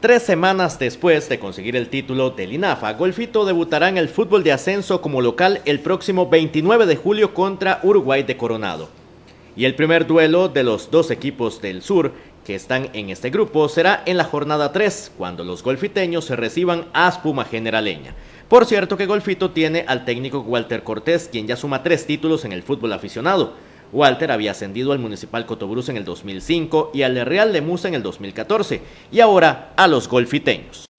Tres semanas después de conseguir el título del INAFA, Golfito debutará en el fútbol de ascenso como local el próximo 29 de julio contra Uruguay de Coronado. Y el primer duelo de los dos equipos del sur que están en este grupo será en la jornada 3, cuando los golfiteños se reciban a espuma Generaleña. Por cierto que Golfito tiene al técnico Walter Cortés, quien ya suma tres títulos en el fútbol aficionado. Walter había ascendido al Municipal Cotobruz en el 2005 y al Real de Musa en el 2014 y ahora a los golfiteños.